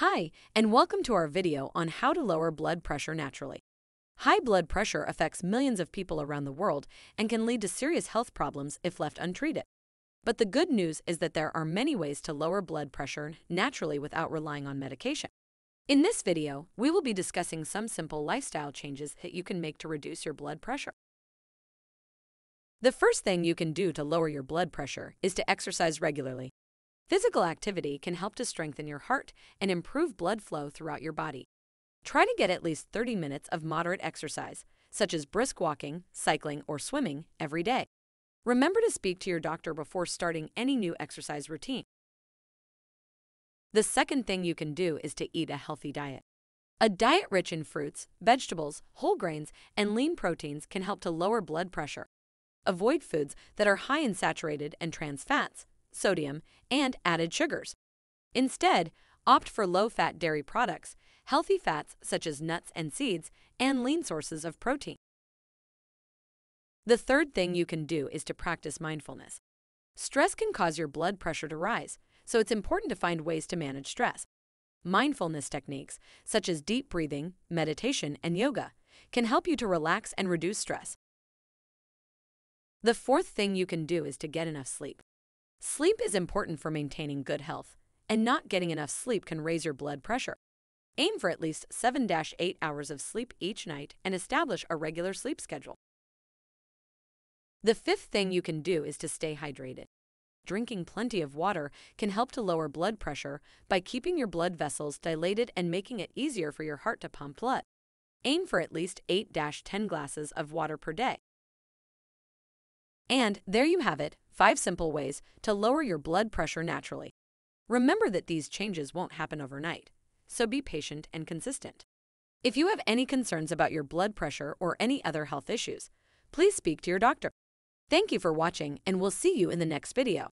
Hi, and welcome to our video on how to lower blood pressure naturally. High blood pressure affects millions of people around the world and can lead to serious health problems if left untreated. But the good news is that there are many ways to lower blood pressure naturally without relying on medication. In this video, we will be discussing some simple lifestyle changes that you can make to reduce your blood pressure. The first thing you can do to lower your blood pressure is to exercise regularly. Physical activity can help to strengthen your heart and improve blood flow throughout your body. Try to get at least 30 minutes of moderate exercise, such as brisk walking, cycling, or swimming, every day. Remember to speak to your doctor before starting any new exercise routine. The second thing you can do is to eat a healthy diet. A diet rich in fruits, vegetables, whole grains, and lean proteins can help to lower blood pressure. Avoid foods that are high in saturated and trans fats, sodium, and added sugars. Instead, opt for low-fat dairy products, healthy fats such as nuts and seeds, and lean sources of protein. The third thing you can do is to practice mindfulness. Stress can cause your blood pressure to rise, so it's important to find ways to manage stress. Mindfulness techniques, such as deep breathing, meditation, and yoga, can help you to relax and reduce stress. The fourth thing you can do is to get enough sleep. Sleep is important for maintaining good health, and not getting enough sleep can raise your blood pressure. Aim for at least 7 8 hours of sleep each night and establish a regular sleep schedule. The fifth thing you can do is to stay hydrated. Drinking plenty of water can help to lower blood pressure by keeping your blood vessels dilated and making it easier for your heart to pump blood. Aim for at least 8 10 glasses of water per day. And there you have it, five simple ways to lower your blood pressure naturally. Remember that these changes won't happen overnight, so be patient and consistent. If you have any concerns about your blood pressure or any other health issues, please speak to your doctor. Thank you for watching and we'll see you in the next video.